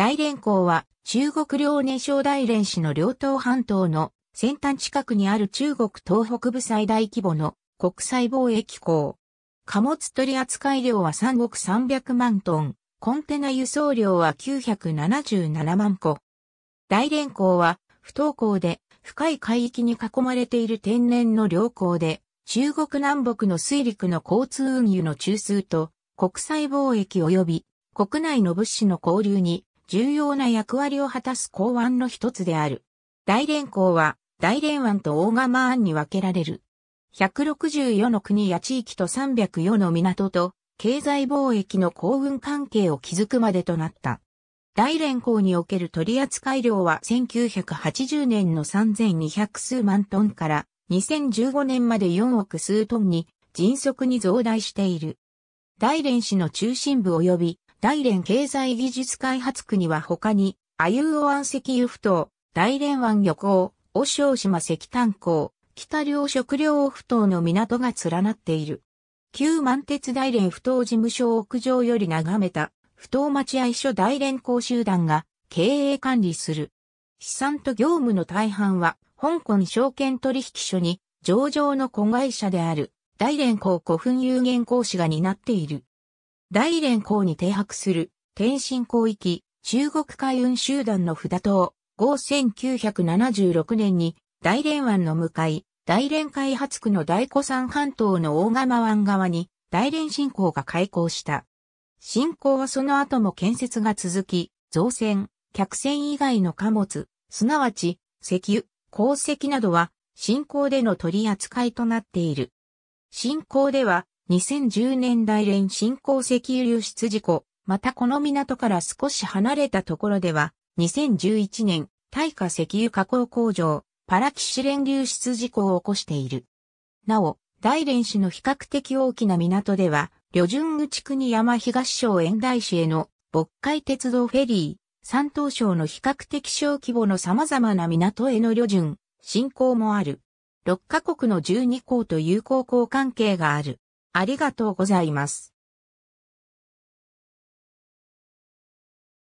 大連港は中国領年省大連市の遼東半島の先端近くにある中国東北部最大規模の国際貿易港。貨物取扱量は3億300万トン、コンテナ輸送量は977万個。大連港は不登港で深い海域に囲まれている天然の良港で、中国南北の水陸の交通運輸の中枢と国際貿易及び国内の物資の交流に重要な役割を果たす港湾の一つである。大連港は大連湾と大釜湾に分けられる。164の国や地域と304の港と経済貿易の幸運関係を築くまでとなった。大連港における取扱量は1980年の3200数万トンから2015年まで4億数トンに迅速に増大している。大連市の中心部及び大連経済技術開発区には他に、あゆう湾石油ふ頭、大連湾漁港、お小島石炭港、北両食料不頭の港が連なっている。旧満鉄大連不頭事務所屋上より眺めた、不頭待合所大連公集団が経営管理する。資産と業務の大半は、香港証券取引所に上場の子会社である、大連港古墳有限公司が担っている。大連港に停泊する天津港域中国海運集団の札島、号1976年に大連湾の向かい、大連開発区の大古山半島の大釜湾側に大連新港が開港した。新港はその後も建設が続き、造船、客船以外の貨物、すなわち石油、鉱石などは新港での取り扱いとなっている。新港では2010年大連新興石油流出事故、またこの港から少し離れたところでは、2011年、大化石油加工工場、パラキシレン流出事故を起こしている。なお、大連市の比較的大きな港では、旅順口国山東省遠大市への渤海鉄道フェリー、山東省の比較的小規模の様々な港への旅順、進行もある。6カ国の12港と友好交関係がある。ありがとうございます。